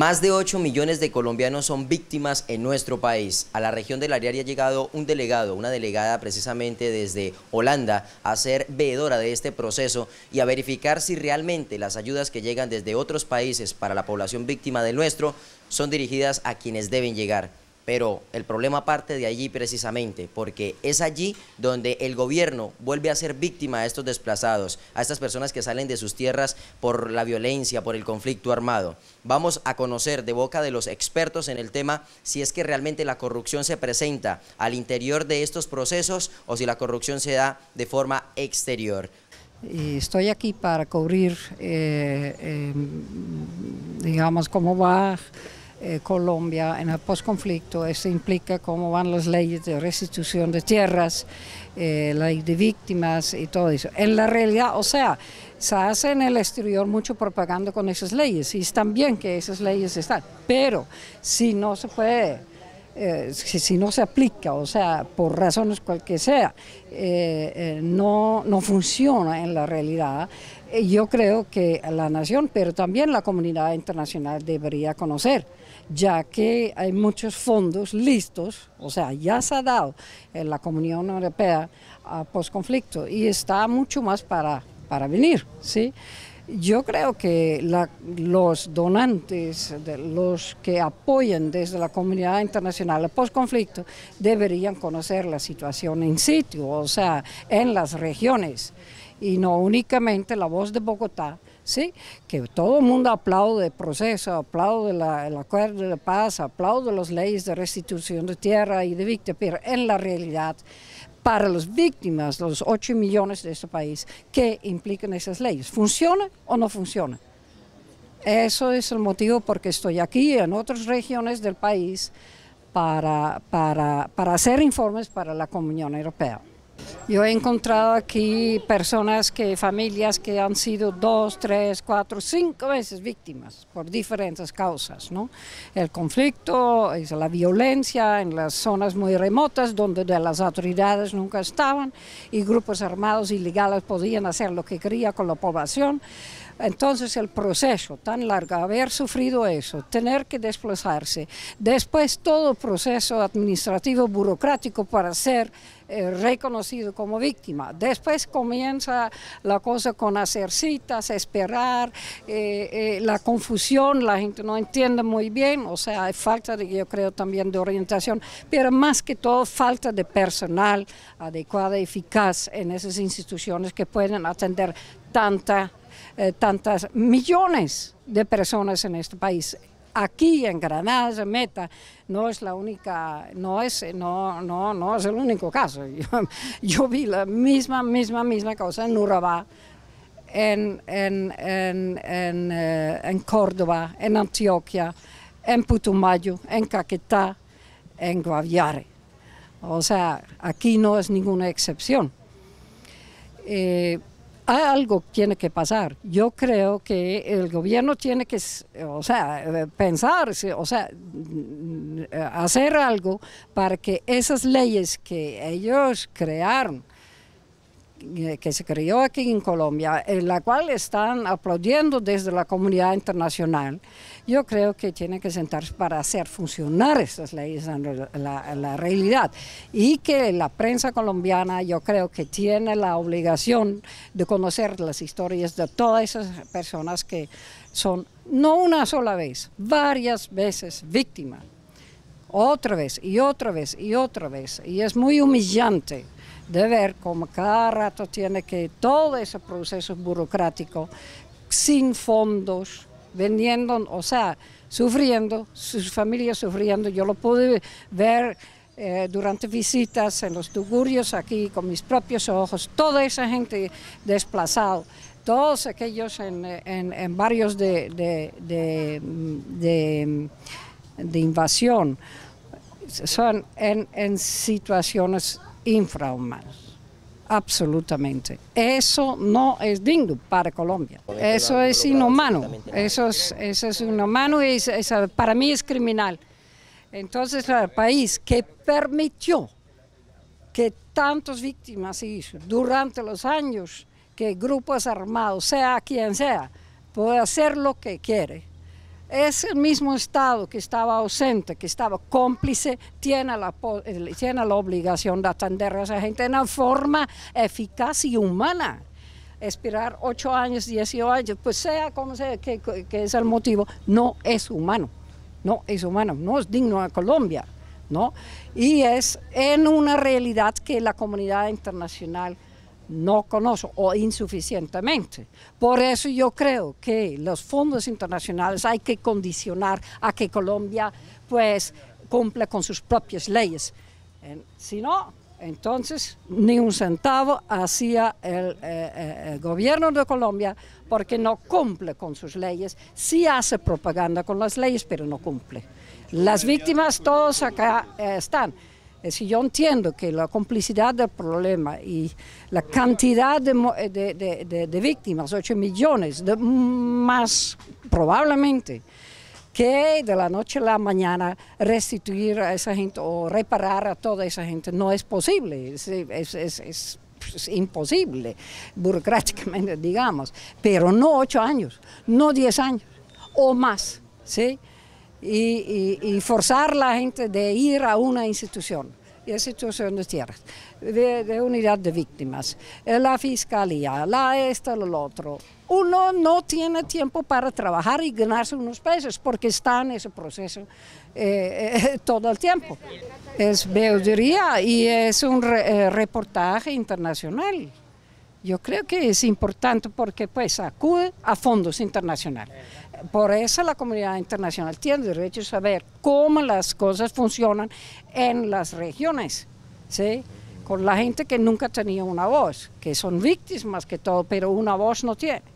Más de 8 millones de colombianos son víctimas en nuestro país. A la región del Ariari ha llegado un delegado, una delegada precisamente desde Holanda, a ser veedora de este proceso y a verificar si realmente las ayudas que llegan desde otros países para la población víctima del nuestro son dirigidas a quienes deben llegar. Pero el problema parte de allí precisamente, porque es allí donde el gobierno vuelve a ser víctima a estos desplazados, a estas personas que salen de sus tierras por la violencia, por el conflicto armado. Vamos a conocer de boca de los expertos en el tema si es que realmente la corrupción se presenta al interior de estos procesos o si la corrupción se da de forma exterior. estoy aquí para cubrir, eh, eh, digamos, cómo va eh, Colombia en el posconflicto. Esto implica cómo van las leyes de restitución de tierras, eh, la ley de víctimas y todo eso. En la realidad, o sea, se hace en el exterior mucho propaganda con esas leyes y están bien que esas leyes están, pero si no se puede eh, si, si, no se aplica, o sea, por razones cualquiera, que sea, eh, eh, no, no funciona en la realidad, yo creo que la nación, pero también la comunidad internacional debería conocer, ya que hay muchos fondos listos, o sea, ya se ha dado en la Comunidad Europea a posconflicto y está mucho más para, para venir, ¿sí? Yo creo que los donantes, los que apoyan desde la comunidad internacional el postconflicto, deberían conocer la situación en sitio, o sea, en las regiones, y no únicamente la voz de Bogotá, ¿sí? que todo el mundo aplaude el proceso, aplaude la, el acuerdo de paz, aplaude las leyes de restitución de tierra y de víctimas, pero en la realidad para las víctimas, los 8 millones de este país, que implican esas leyes. ¿Funciona o no funciona? Eso es el motivo por que estoy aquí en otras regiones del país para, para, para hacer informes para la Comunión Europea. Yo he encontrado aquí personas que, familias que han sido dos, tres, cuatro, cinco veces víctimas por diferentes causas, ¿no? El conflicto, la violencia en las zonas muy remotas donde las autoridades nunca estaban y grupos armados ilegales podían hacer lo que querían con la población. Entonces el proceso tan largo, haber sufrido eso, tener que desplazarse, después todo proceso administrativo burocrático para ser eh, reconocido como víctima. Después comienza la cosa con hacer citas, esperar, eh, eh, la confusión, la gente no entiende muy bien, o sea, hay falta, de, yo creo, también de orientación, pero más que todo falta de personal adecuado, eficaz en esas instituciones que pueden atender tanta eh, tantas millones de personas en este país. Aquí en Granada, Meta, no es la única, no es, no, no, no es el único caso. Yo, vi la misma, misma, misma cosa en Urabá, en, en, eh, en, Córdoba, en Antioquia, en Putumayo, en Caquetá, en Guaviare. O sea, aquí no es ninguna excepción. Eh, algo tiene que pasar. Yo creo que el gobierno tiene que, o sea, eh, pensar, o sea, mm, mm, eh, hacer algo para que esas leyes que ellos crearon, eh, que se creó aquí en Colombia, en la cual están aplaudiendo desde la comunidad internacional, yo creo que tiene que sentarse para hacer funcionar estas leyes en la, la, realidad. Y que la prensa colombiana yo creo que tiene la obligación de conocer las historias de todas esas personas que son, no una sola vez, varias veces víctimas. Otra vez y otra vez y otra vez. Y es muy humillante de ver cómo cada rato tiene que todo ese proceso burocrático, sin fondos, vendiendo, o sea, sufriendo, sus familias sufriendo. Yo lo pude ver eh, durante visitas en los tugurios aquí con mis propios ojos, toda esa gente desplazada. Todos aquellos en, en, barrios de, invasión son en, en situaciones infrahumanos. Absolutamente. Eso no es digno para Colombia. Este eso es inhumano. Eso es, inhumano y para mí es criminal. Entonces, el país que permitió que tantas víctimas hizo durante los años que grupos armados, sea quien sea, puede hacer lo que quiere, es el mismo Estado que estaba ausente, que estaba cómplice, tiene la, eh, la obligación de atender a esa gente en una forma eficaz y humana. Esperar ocho años, dieciocho años, pues sea como sea que, es el motivo, no es humano, no es humano, no es digno a Colombia, ¿no? Y es en una realidad que la comunidad internacional no conozco o insuficientemente. Por eso yo creo que los fondos internacionales hay que condicionar a que Colombia pues cumpla con sus propias leyes. Si no, entonces ni un centavo hacia eh, eh, el, gobierno de Colombia porque no cumple con sus leyes, sí hace propaganda con las leyes, pero no cumple. Las víctimas todos acá eh, están. Es eh, yo entiendo que la complicidad del problema y la cantidad de, eh, víctimas, 8 millones, más probablemente, que de la noche a la mañana restituir a esa gente o reparar a toda esa gente no es posible, es, es imposible, burocráticamente digamos, pero no 8 años, no 10 años o más, ¿sí? y, forzar a la gente de ir a una institución y institución de tierras, de, de, unidad de víctimas, eh, la fiscalía, la esta, lo otro. Uno no tiene tiempo para trabajar y ganarse unos pesos porque está en ese proceso eh, eh, todo el tiempo. Es diría y es un reportaje internacional. Yo creo que es importante porque pues acude a fondos internacionales. Por eso la comunidad internacional tiene derecho a saber cómo las cosas funcionan en las regiones, ¿sí? con la gente que nunca tenía una voz, que son víctimas que todo, pero una voz no tiene.